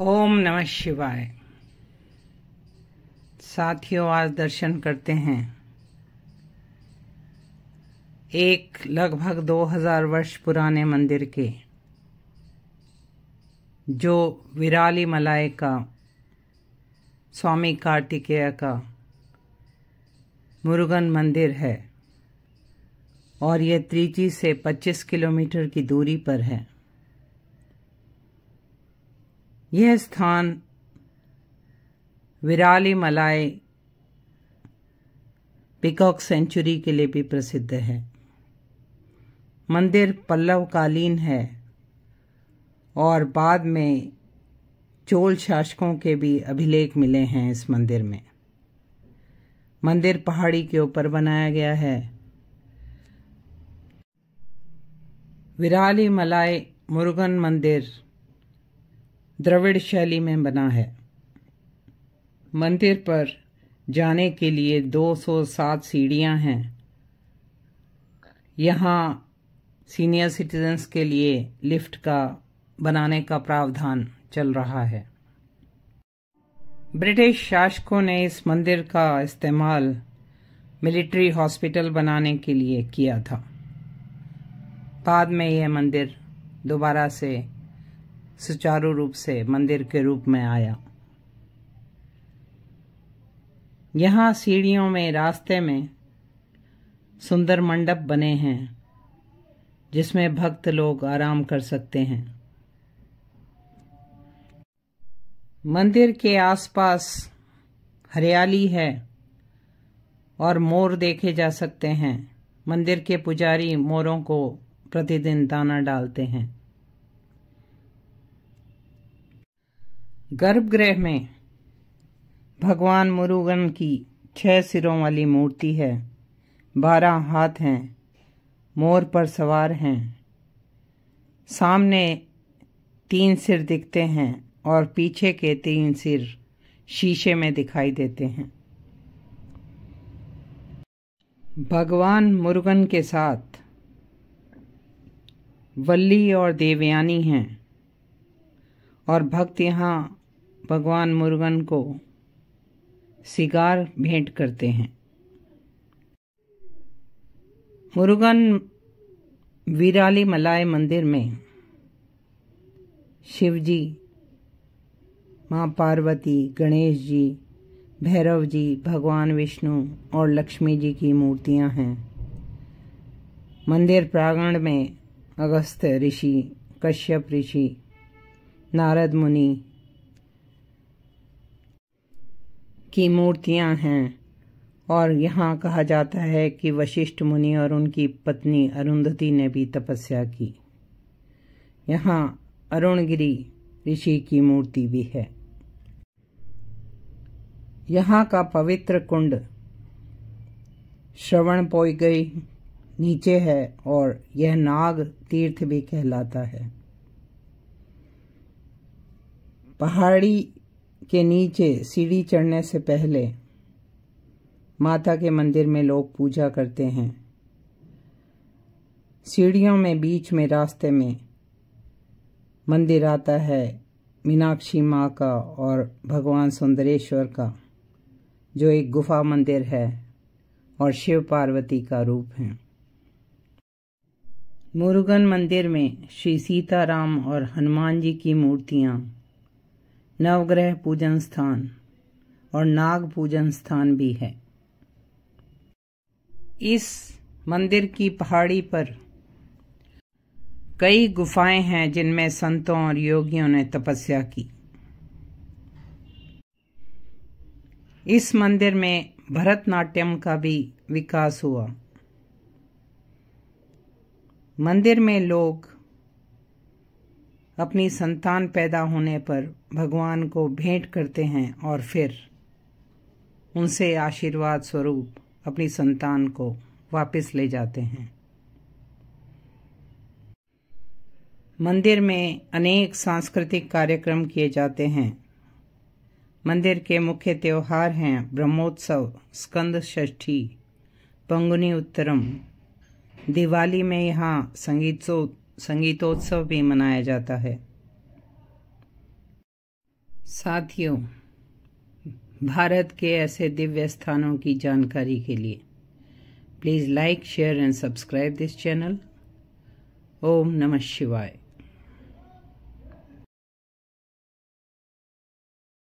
ओम नमः शिवाय साथियों आज दर्शन करते हैं एक लगभग 2000 वर्ष पुराने मंदिर के जो विराली मलाई का स्वामी कार्तिकेय का मुरुगन मंदिर है और यह त्रिची से 25 किलोमीटर की दूरी पर है यह स्थान विराली मलाई पिकॉक सेंचुरी के लिए भी प्रसिद्ध है मंदिर पल्लवकालीन है और बाद में चोल शासकों के भी अभिलेख मिले हैं इस मंदिर में मंदिर पहाड़ी के ऊपर बनाया गया है विराली मलाई मुरुगन मंदिर द्रविड़ शैली में बना है मंदिर पर जाने के लिए 207 सीढ़ियां हैं यहाँ सीनियर सिटीजन्स के लिए लिफ्ट का बनाने का प्रावधान चल रहा है ब्रिटिश शासकों ने इस मंदिर का इस्तेमाल मिलिट्री हॉस्पिटल बनाने के लिए किया था बाद में यह मंदिर दोबारा से सुचारू रूप से मंदिर के रूप में आया यहाँ सीढ़ियों में रास्ते में सुंदर मंडप बने हैं जिसमें भक्त लोग आराम कर सकते हैं मंदिर के आसपास हरियाली है और मोर देखे जा सकते हैं मंदिर के पुजारी मोरों को प्रतिदिन दाना डालते हैं गर्भगृह में भगवान मुरुगन की छह सिरों वाली मूर्ति है बारह हाथ हैं मोर पर सवार हैं सामने तीन सिर दिखते हैं और पीछे के तीन सिर शीशे में दिखाई देते हैं भगवान मुरुगन के साथ वल्ली और देवयानी हैं और भक्त यहाँ भगवान मुर्गन को सिगार भेंट करते हैं मुर्गन विराली मलाय मंदिर में शिवजी माँ पार्वती गणेश जी भैरव जी भगवान विष्णु और लक्ष्मी जी की मूर्तियाँ हैं मंदिर प्रांगण में अगस्त ऋषि कश्यप ऋषि नारद मुनि की मूर्तियां हैं और यहाँ कहा जाता है कि वशिष्ठ मुनि और उनकी पत्नी अरुंधति ने भी तपस्या की यहाँ अरुणगिरी ऋषि की मूर्ति भी है यहाँ का पवित्र कुंड श्रवण पोई गई नीचे है और यह नाग तीर्थ भी कहलाता है पहाड़ी के नीचे सीढ़ी चढ़ने से पहले माता के मंदिर में लोग पूजा करते हैं सीढ़ियों में बीच में रास्ते में मंदिर आता है मीनाक्षी माँ का और भगवान सुंदरेश्वर का जो एक गुफा मंदिर है और शिव पार्वती का रूप है मुरुगन मंदिर में श्री सीताराम और हनुमान जी की मूर्तियाँ नवग्रह पूजन स्थान और नाग पूजन स्थान भी है इस मंदिर की पहाड़ी पर कई गुफाएं हैं जिनमें संतों और योगियों ने तपस्या की इस मंदिर में भरतनाट्यम का भी विकास हुआ मंदिर में लोग अपनी संतान पैदा होने पर भगवान को भेंट करते हैं और फिर उनसे आशीर्वाद स्वरूप अपनी संतान को वापस ले जाते हैं मंदिर में अनेक सांस्कृतिक कार्यक्रम किए जाते हैं मंदिर के मुख्य त्यौहार हैं ब्रह्मोत्सव स्कंद षष्ठी पंगुनी उत्तरम दिवाली में यहाँ संगीतोत्सव संगीतोत्सव भी मनाया जाता है साथियों भारत के ऐसे दिव्य स्थानों की जानकारी के लिए please like share and subscribe this channel ओम नमः शिवाय